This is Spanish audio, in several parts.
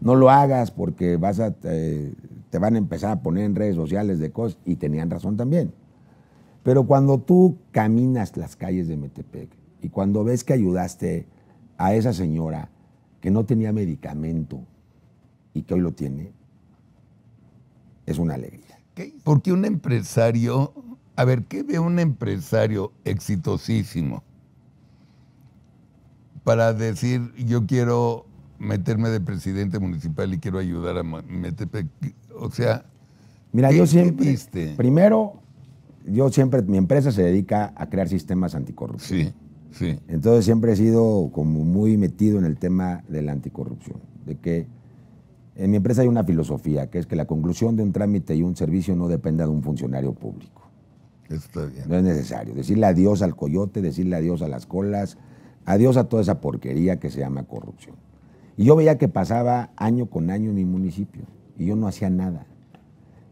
no lo hagas porque vas a, te van a empezar a poner en redes sociales de cosas, y tenían razón también. Pero cuando tú caminas las calles de Metepec y cuando ves que ayudaste a esa señora que no tenía medicamento y que hoy lo tiene, es una alegría. Porque un empresario, a ver, ¿qué ve un empresario exitosísimo para decir yo quiero meterme de presidente municipal y quiero ayudar a meterme. O sea, mira, yo siempre. Primero, yo siempre, mi empresa se dedica a crear sistemas anticorrupción. Sí, sí. Entonces siempre he sido como muy metido en el tema de la anticorrupción. De que en mi empresa hay una filosofía, que es que la conclusión de un trámite y un servicio no dependa de un funcionario público. Eso está bien. No es necesario. Decirle adiós al coyote, decirle adiós a las colas, adiós a toda esa porquería que se llama corrupción. Y yo veía que pasaba año con año en mi municipio y yo no hacía nada.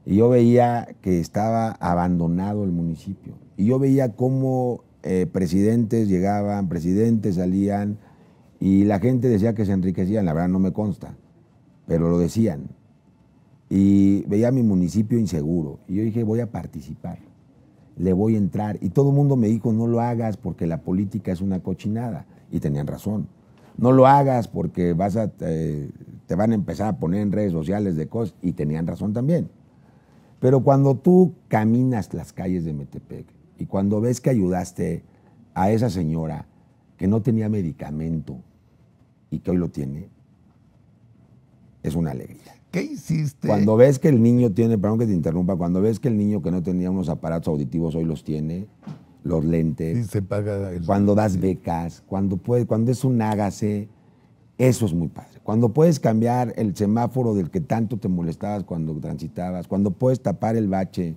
Y yo veía que estaba abandonado el municipio. Y yo veía cómo eh, presidentes llegaban, presidentes salían y la gente decía que se enriquecían. La verdad no me consta, pero lo decían. Y veía mi municipio inseguro. Y yo dije, voy a participar, le voy a entrar. Y todo el mundo me dijo, no lo hagas porque la política es una cochinada. Y tenían razón no lo hagas porque vas a, te van a empezar a poner en redes sociales de cosas, y tenían razón también. Pero cuando tú caminas las calles de Metepec y cuando ves que ayudaste a esa señora que no tenía medicamento y que hoy lo tiene, es una alegría. ¿Qué hiciste? Cuando ves que el niño tiene, perdón que te interrumpa, cuando ves que el niño que no tenía unos aparatos auditivos hoy los tiene, los lentes. Cuando das becas, cuando, cuando es un hágase, eso es muy padre. Cuando puedes cambiar el semáforo del que tanto te molestabas cuando transitabas, cuando puedes tapar el bache,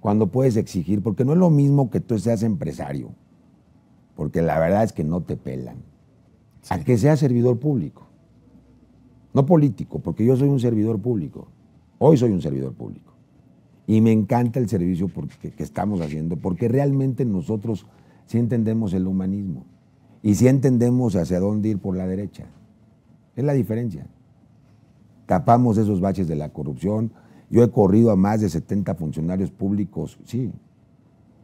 cuando puedes exigir, porque no es lo mismo que tú seas empresario, porque la verdad es que no te pelan, a que seas servidor público. No político, porque yo soy un servidor público. Hoy soy un servidor público. Y me encanta el servicio porque, que estamos haciendo, porque realmente nosotros sí entendemos el humanismo y sí entendemos hacia dónde ir por la derecha. Es la diferencia. Tapamos esos baches de la corrupción. Yo he corrido a más de 70 funcionarios públicos, sí,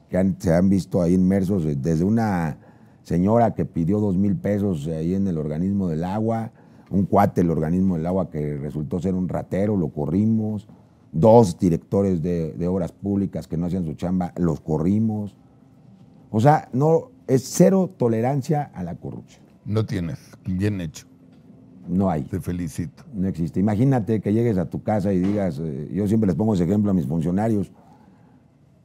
que se han visto ahí inmersos eh, desde una señora que pidió dos mil pesos eh, ahí en el organismo del agua, un cuate del organismo del agua que resultó ser un ratero, lo corrimos dos directores de, obras públicas que no hacían su chamba, los corrimos. O sea, no, es cero tolerancia a la corrupción. No tienes, bien hecho. No hay. Te felicito. No existe. Imagínate que llegues a tu casa y digas, eh, yo siempre les pongo ese ejemplo a mis funcionarios.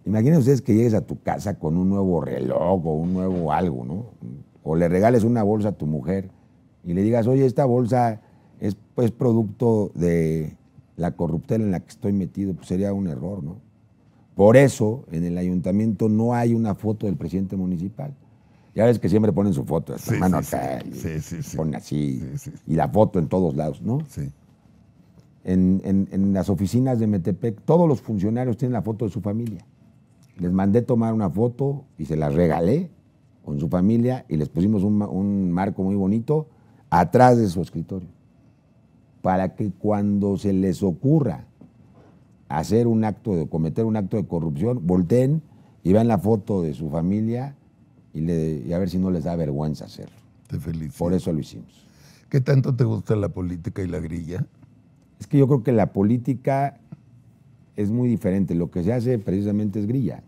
imagínense ustedes que llegues a tu casa con un nuevo reloj o un nuevo algo, ¿no? O le regales una bolsa a tu mujer y le digas, oye, esta bolsa es pues, producto de la corruptela en la que estoy metido, pues sería un error, ¿no? Por eso en el ayuntamiento no hay una foto del presidente municipal. Ya ves que siempre ponen su foto, la mano sí, así, y la foto en todos lados, ¿no? Sí. En, las oficinas de Metepec, todos los funcionarios tienen la foto de su familia. Les mandé tomar una foto y se la regalé con su familia y les pusimos un marco muy bonito atrás de su escritorio para que cuando se les ocurra hacer un acto de cometer un acto de corrupción, volteen y vean la foto de su familia y, a ver si no les da vergüenza hacerlo. Te Por eso lo hicimos. ¿Qué tanto te gusta la política y la grilla? Es que yo creo que la política es muy diferente. Lo que se hace precisamente es grilla,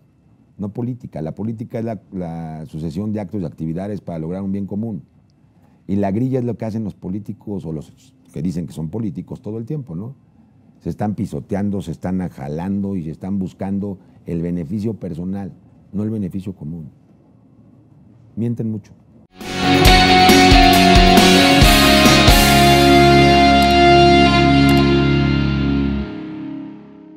no política. La política es la, la sucesión de actos y actividades para lograr un bien común. Y la grilla es lo que hacen los políticos o los que dicen que son políticos todo el tiempo, ¿no? Se están pisoteando, se están ajalando y se están buscando el beneficio personal, no el beneficio común. Mienten mucho.